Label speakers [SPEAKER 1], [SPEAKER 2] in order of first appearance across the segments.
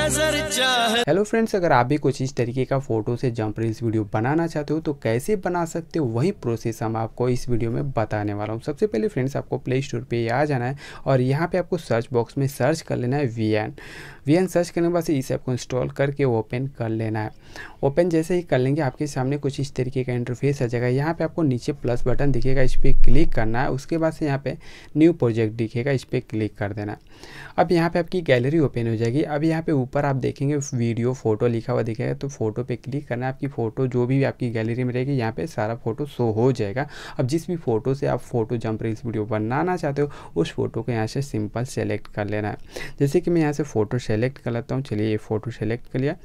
[SPEAKER 1] नजर चाहे hello friends अगर आप भी कुछ इस तरीके का फोटो से जंप रील्स वीडियो बनाना चाहते हो तो कैसे बना सकते हो वही प्रोसेस हम आपको इस वीडियो में बताने वाला हूँ सबसे पहले फ्रेंड्स आपको प्ले स्टोर पे आ जाना है और यहाँ पे आपको सर्च बॉक्स में सर्च कर लेना है V N V N search करने के बाद इस ऐप को इंस्टॉल करके ओपन कर लेना है ओपन जैसे ही कर लेंगे आपके सामने कुछ इस तरीके का इंटरफेस आ जाएगा यहाँ पे आपको नीचे प्लस बटन दिखेगा इस पर क्लिक करना है उसके बाद से यहाँ पे न्यू प्रोजेक्ट दिखेगा इस पर क्लिक कर देना अब यहाँ पे आपकी गैलरी ओपन हो जाएगी अब यहाँ पे ऊपर आप देखेंगे वीडियो फोटो लिखा हुआ दिखेगा तो फोटो पे क्लिक करना है आपकी फ़ोटो जो भी आपकी गैलरी में रहेगी यहाँ पे सारा फोटो शो हो जाएगा अब जिस भी फोटो से आप फोटो जंप रील्स वीडियो बनाना चाहते हो उस फोटो को यहाँ से सिंपल सेलेक्ट कर लेना है जैसे कि मैं यहाँ से फ़ोटो सेलेक्ट कर लेता हूँ चलिए ये फ़ोटो सेलेक्ट कर लिया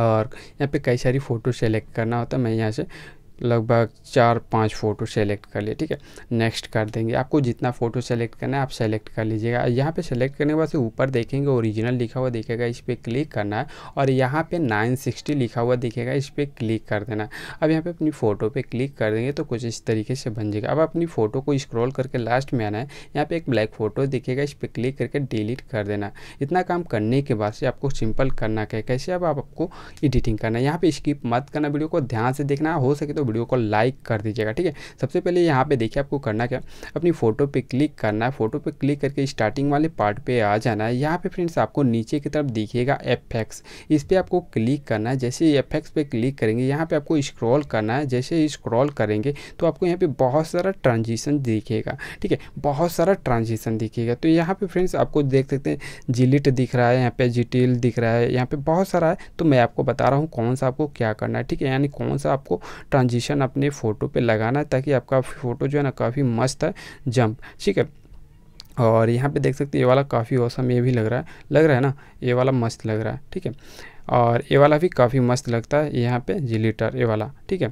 [SPEAKER 1] और यहाँ पे कई सारी फ़ोटो सेलेक्ट करना होता है मैं यहाँ से लगभग चार पांच फ़ोटो सेलेक्ट कर लिए ठीक है नेक्स्ट कर देंगे आपको जितना फ़ोटो सेलेक्ट करना है आप सेलेक्ट कर लीजिएगा यहाँ पे सेलेक्ट करने के बाद से ऊपर देखेंगे ओरिजिनल लिखा हुआ दिखेगा इस पर क्लिक करना है और यहाँ पे 960 लिखा हुआ दिखेगा इस पर क्लिक कर देना है अब यहाँ पे अपनी फ़ोटो पर क्लिक कर देंगे तो कुछ इस तरीके से बन जाएगा अब अपनी फ़ोटो को स्क्रॉल करके लास्ट में आना है यहाँ पर एक ब्लैक फ़ोटो दिखेगा इस पर क्लिक करके डिलीट कर देना इतना काम करने के बाद से आपको सिंपल करना क्या कैसे अब आपको एडिटिंग करना है यहाँ पर स्किप मत करना वीडियो को ध्यान से देखना हो सके तो वीडियो को लाइक कर दीजिएगा ठीक है सबसे पहले यहाँ पे देखिए आपको करना क्या अपनी फ़ोटो पे क्लिक करना है फ़ोटो पे क्लिक करके स्टार्टिंग वाले पार्ट पे आ जाना है यहाँ पे फ्रेंड्स आपको नीचे की तरफ देखिएगा एफ इस पर आपको क्लिक करना है जैसे एफ एक्स पे क्लिक करेंगे यहाँ पे आपको स्क्रॉल करना है जैसे स्क्रॉल करेंगे तो आपको यहाँ पे बहुत सारा ट्रांजिशन दिखेगा ठीक है बहुत सारा ट्रांजिशन दिखेगा तो यहाँ पे फ्रेंड्स आपको देख सकते हैं जिलिट दिख रहा है यहाँ पे जिटिल दिख रहा है यहाँ पे बहुत सारा है तो मैं आपको बता रहा हूँ कौन सा आपको क्या करना है ठीक है यानी कौन सा आपको ट्रांजिशन पोजीशन अपने फ़ोटो पे लगाना है ताकि आपका फ़ोटो जो है ना काफ़ी मस्त है जंप ठीक है और यहाँ पे देख सकते हैं ये वाला काफ़ी औसम ये भी लग रहा है लग रहा है ना ये वाला मस्त लग रहा है ठीक है और ये वाला भी काफ़ी मस्त लगता है यहाँ पे जिलीटर ये वाला ठीक है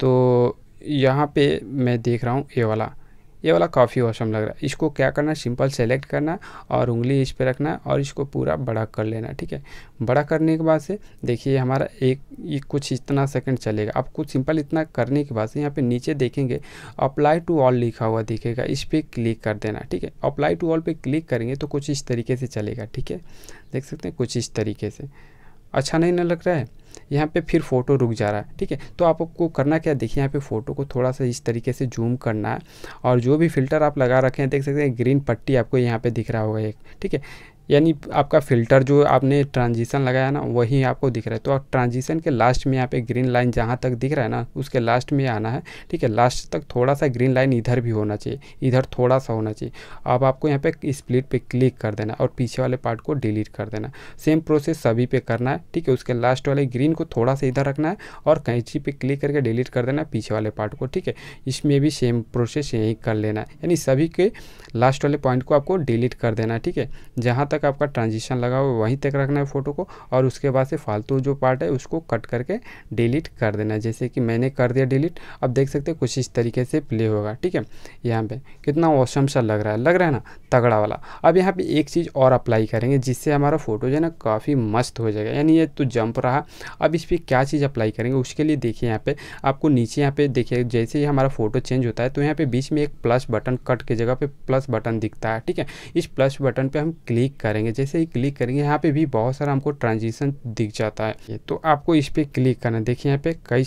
[SPEAKER 1] तो यहाँ पे मैं देख रहा हूँ ये वाला ये वाला काफ़ी औसम लग रहा है इसको क्या करना सिंपल सेलेक्ट करना और उंगली इस पे रखना और इसको पूरा बड़ा कर लेना ठीक है बड़ा करने के बाद से देखिए हमारा एक, ये कुछ इतना सेकंड चलेगा आप कुछ सिंपल इतना करने के बाद से यहाँ पे नीचे देखेंगे अप्लाई टू ऑल लिखा हुआ दिखेगा इस पर क्लिक कर देना ठीक है अप्लाई टू ऑल पर क्लिक करेंगे तो कुछ इस तरीके से चलेगा ठीक है देख सकते हैं कुछ इस तरीके से अच्छा नहीं ना लग रहा है यहाँ पे फिर फ़ोटो रुक जा रहा है ठीक है तो आपको करना क्या देखिए यहाँ पे फ़ोटो को थोड़ा सा इस तरीके से जूम करना है और जो भी फिल्टर आप लगा रखे हैं देख सकते हैं ग्रीन पट्टी आपको यहाँ पे दिख रहा होगा एक ठीक है यानी आपका फिल्टर जो आपने ट्रांजिशन लगाया ना वही आपको दिख रहा है तो आप ट्रांजिशन के लास्ट में यहाँ पे ग्रीन लाइन जहाँ तक दिख रहा है ना उसके लास्ट में आना है ठीक है लास्ट तक थोड़ा सा ग्रीन लाइन इधर भी होना चाहिए इधर थोड़ा सा होना चाहिए अब आपको यहाँ पे स्प्लिट पे क्लिक कर देना और पीछे वाले पार्ट को डिलीट कर देना सेम प्रोसेस सभी पे करना है ठीक है उसके लास्ट वाले ग्रीन को थोड़ा सा इधर रखना है और कैंची पर क्लिक करके डिलीट कर देना पीछे वाले पार्ट को ठीक है इसमें भी सेम प्रोसेस यहीं कर लेना है यानी सभी के लास्ट वाले पॉइंट को आपको डिलीट कर देना ठीक है जहाँ तक तक आपका ट्रांजिशन लगा हुआ वहीं तक रखना है फ़ोटो को और उसके बाद से फालतू जो पार्ट है उसको कट करके डिलीट कर देना है जैसे कि मैंने कर दिया डिलीट अब देख सकते हैं कुछ इस तरीके से प्ले होगा ठीक है यहाँ पे कितना औसम सा लग रहा है लग रहा है ना तगड़ा वाला अब यहाँ पे एक चीज़ और अप्लाई करेंगे जिससे हमारा फोटो जो है ना काफ़ी मस्त हो जाएगा यानी ये तो जंप रहा अब इस पर क्या चीज़ अप्लाई करेंगे उसके लिए देखिए यहाँ पर आपको नीचे यहाँ पर देखिए जैसे ही हमारा फोटो चेंज होता है तो यहाँ पर बीच में एक प्लस बटन कट के जगह पर प्लस बटन दिखता है ठीक है इस प्लस बटन पर हम क्लिक करेंगे जैसे ही क्लिक करेंगे यहाँ पे भी बहुत सारा हमको ट्रांजिशन दिख जाता है तो आपको इस पर क्लिक करना देखिए यहाँ पे कई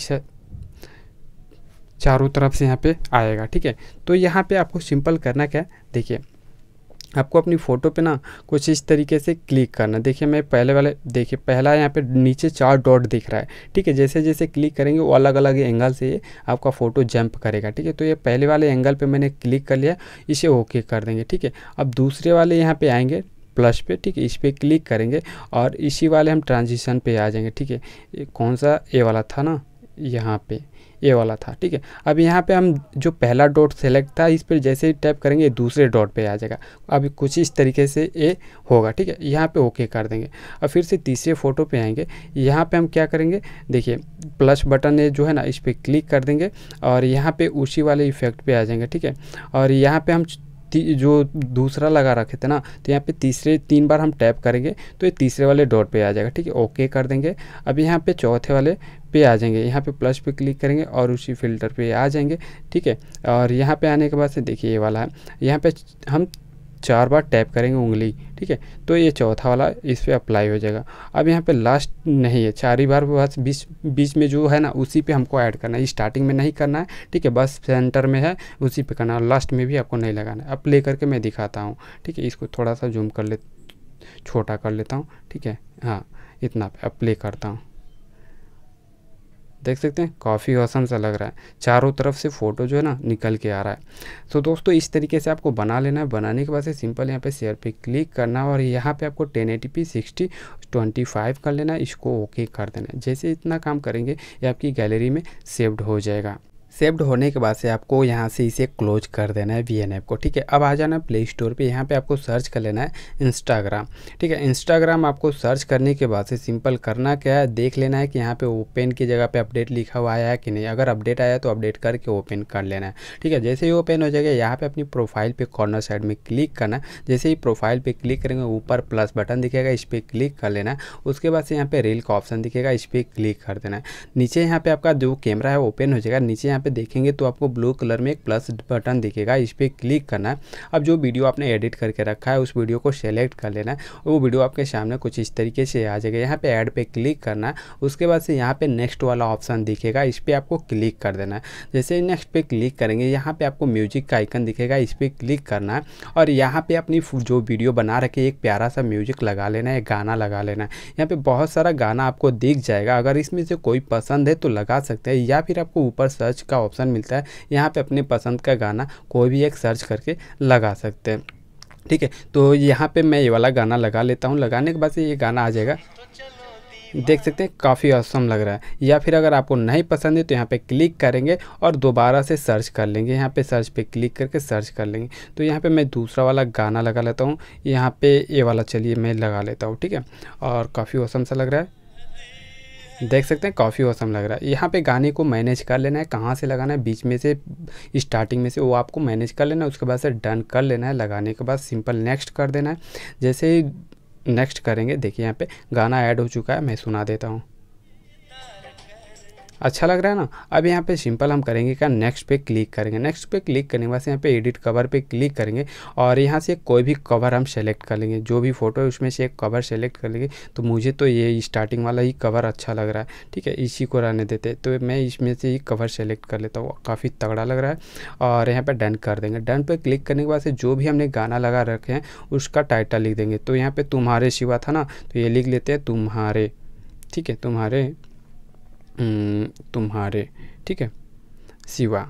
[SPEAKER 1] चारों तरफ से यहाँ पे आएगा ठीक है तो यहाँ पे आपको सिंपल करना क्या देखिए आपको अपनी फ़ोटो पे ना कुछ इस तरीके से क्लिक करना देखिए मैं पहले वाले देखिए पहला यहाँ पे नीचे चार डॉट दिख रहा है ठीक है जैसे जैसे क्लिक करेंगे वो अलग अलग एंगल से आपका फ़ोटो जंप करेगा ठीक है तो ये पहले वाले एंगल पे मैंने क्लिक कर लिया इसे ओके कर देंगे ठीक है अब दूसरे वाले यहाँ पे आएंगे प्लस पे ठीक है इस पर क्लिक करेंगे और इसी वाले हम ट्रांजिशन पे आ जाएंगे ठीक है कौन सा ए वाला था ना यहाँ पे ये वाला था ठीक है अब यहाँ पे हम जो पहला डॉट सेलेक्ट था इस पर जैसे ही टैप करेंगे दूसरे डॉट पे आ जाएगा अब कुछ इस तरीके से ये होगा ठीक है यहाँ पे ओके कर देंगे अब फिर से तीसरे फोटो पे आएंगे यहाँ पे हम क्या करेंगे देखिए प्लस बटन है जो है ना इस पर क्लिक कर देंगे और यहाँ पर उसी वाले इफेक्ट पर आ जाएंगे ठीक है और यहाँ पर हम जो दूसरा लगा रखे थे ना तो यहाँ पे तीसरे तीन बार हम टैप करेंगे तो ये तीसरे वाले डॉट पे आ जाएगा ठीक है ओके कर देंगे अब यहाँ पे चौथे वाले पे आ जाएंगे यहाँ पे प्लस पे क्लिक करेंगे और उसी फिल्टर पे आ जाएंगे ठीक है और यहाँ पे आने के बाद से देखिए ये वाला है यहाँ पे हम चार बार टैप करेंगे उंगली ठीक है तो ये चौथा वाला इस पर अप्लाई हो जाएगा अब यहाँ पे लास्ट नहीं है चार ही बार बस बीच बीच में जो है ना उसी पे हमको ऐड करना है स्टार्टिंग में नहीं करना है ठीक है बस सेंटर में है उसी पे करना है लास्ट में भी आपको नहीं लगाना है अब प्ले करके मैं दिखाता हूँ ठीक है इसको थोड़ा सा जूम कर ले छोटा कर लेता हूँ ठीक है हाँ इतना पे अब प्ले करता हूँ देख सकते हैं काफ़ी औसम सा लग रहा है चारों तरफ से फ़ोटो जो है ना निकल के आ रहा है तो दोस्तों इस तरीके से आपको बना लेना है बनाने के बाद से सिंपल यहाँ पे शेयर पे क्लिक करना और यहाँ पे आपको ten P sixty twenty five कर लेना इसको ओके कर देना जैसे इतना काम करेंगे ये आपकी गैलरी में सेव्ड हो जाएगा सेव्ड होने के बाद से आपको यहाँ से इसे क्लोज कर देना है वी एन ऐप को ठीक है अब आ जाना प्ले स्टोर पर यहाँ पर आपको सर्च कर लेना है इंस्टाग्राम ठीक है इंस्टाग्राम आपको सर्च करने के बाद से सिंपल करना क्या है देख लेना है कि यहाँ पर ओपन की जगह पर अपडेट लिखा हुआ आया है कि नहीं अगर अपडेट आया तो अपडेट करके ओपन कर लेना है ठीक है जैसे ही ओपन हो जाएगा यहाँ पर अपनी प्रोफाइल पर कॉर्नर साइड में क्लिक करना जैसे ही प्रोफाइल पर क्लिक करेंगे ऊपर प्लस बटन दिखेगा इस पर क्लिक कर लेना उसके बाद से यहाँ पर रील का ऑप्शन दिखेगा इस पर क्लिक कर देना नीचे यहाँ पर आपका जो कैमरा है ओपन हो जाएगा नीचे यहाँ पे देखेंगे तो आपको ब्लू कलर में एक प्लस बटन दिखेगा इस पर क्लिक करना है अब जो वीडियो आपने एडिट करके रखा है उस वीडियो को सेलेक्ट कर लेना है और वो वीडियो आपके सामने कुछ इस तरीके से आ जाएगा यहाँ पे ऐड पे क्लिक करना है उसके बाद से यहाँ पे नेक्स्ट वाला ऑप्शन दिखेगा इस पर आपको क्लिक कर देना है जैसे नेक्स्ट पे क्लिक करेंगे यहाँ पर आपको म्यूजिक का आइकन दिखेगा इस पर क्लिक करना है और यहाँ पे अपनी जो वीडियो बना रखे एक प्यारा सा म्यूजिक लगा लेना है गाना लगा लेना है यहाँ पे बहुत सारा गाना आपको दिख जाएगा अगर इसमें से कोई पसंद है तो लगा सकते हैं या फिर आपको ऊपर सर्च का ऑप्शन मिलता है यहाँ पे अपने पसंद का गाना कोई भी एक सर्च करके लगा सकते हैं ठीक है तो यहाँ पे मैं ये वाला गाना लगा लेता हूँ लगाने के बाद से ये गाना आ जाएगा देख सकते हैं काफ़ी औसम लग रहा है या फिर अगर आपको नहीं पसंद है तो यहाँ पे क्लिक करेंगे और दोबारा से सर्च कर लेंगे यहाँ पे सर्च पे क्लिक करके सर्च कर लेंगे तो यहाँ पे मैं दूसरा वाला गाना लगा लेता हूँ यहाँ पे ये वाला चलिए मैं लगा लेता हूँ ठीक है और काफ़ी असम सा लग रहा है देख सकते हैं काफ़ी औसम लग रहा है यहाँ पे गाने को मैनेज कर लेना है कहाँ से लगाना है बीच में से स्टार्टिंग में से वो आपको मैनेज कर लेना है उसके बाद से डन कर लेना है लगाने के बाद सिंपल नेक्स्ट कर देना है जैसे ही नेक्स्ट करेंगे देखिए यहाँ पे गाना ऐड हो चुका है मैं सुना देता हूँ अच्छा लग रहा है ना अब यहाँ पे सिंपल हम करेंगे क्या नेक्स्ट पे क्लिक करेंगे नेक्स्ट पे क्लिक करने के बाद यहाँ पे एडिट कवर पे क्लिक करेंगे और यहाँ से कोई भी कवर हम सेलेक्ट कर लेंगे जो भी फोटो है उसमें से एक कवर सेलेक्ट कर लेंगे तो मुझे तो ये स्टार्टिंग वाला ही कवर अच्छा लग रहा है ठीक है इसी को रहने देते तो मैं इसमें से ही कवर सेलेक्ट कर लेता हूँ काफ़ी तगड़ा लग रहा है और यहाँ पर डन कर देंगे डन पर क्लिक करने के बाद जो भी हमने गाना लगा रखे हैं उसका टाइटल लिख देंगे तो यहाँ पर तुम्हारे शिवा था ना तो ये लिख लेते हैं तुम्हारे ठीक है तुम्हारे तुम्हारे ठीक है सिवा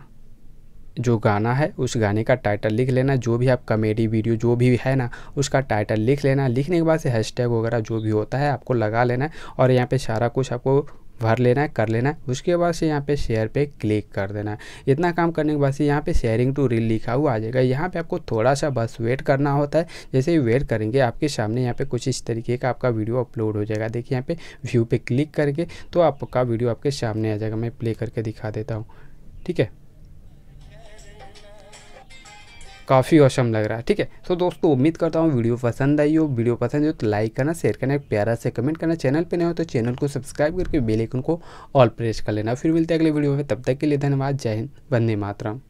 [SPEAKER 1] जो गाना है उस गाने का टाइटल लिख लेना जो भी आप कॉमेडी वीडियो जो भी है ना उसका टाइटल लिख लेना लिखने के बाद से हैशटैग वगैरह जो भी होता है आपको लगा लेना है और यहाँ पे सारा कुछ आपको भर लेना है कर लेना है उसके बाद से यहाँ पे शेयर पे क्लिक कर देना है इतना काम करने के बाद से यहाँ पे शेयरिंग टू रील लिखा हुआ आ जाएगा यहाँ पे आपको थोड़ा सा बस वेट करना होता है जैसे ही वेट करेंगे आपके सामने यहाँ पे कुछ इस तरीके का आपका वीडियो अपलोड हो जाएगा देखिए यहाँ पे व्यू पे क्लिक करके तो आपका वीडियो आपके सामने आ जाएगा मैं प्ले करके दिखा देता हूँ ठीक है काफ़ी औसम लग रहा है ठीक है तो दोस्तों उम्मीद करता हूँ वीडियो पसंद आई हो वीडियो पसंद हो तो लाइक करना शेयर करना एक प्यारा से कमेंट करना चैनल पर नहीं हो तो चैनल को सब्सक्राइब करके बेलाइकन को ऑल प्रेस कर लेना फिर मिलते हैं अगले वीडियो में तब तक के लिए धन्यवाद जय हिंद वंदे मातरम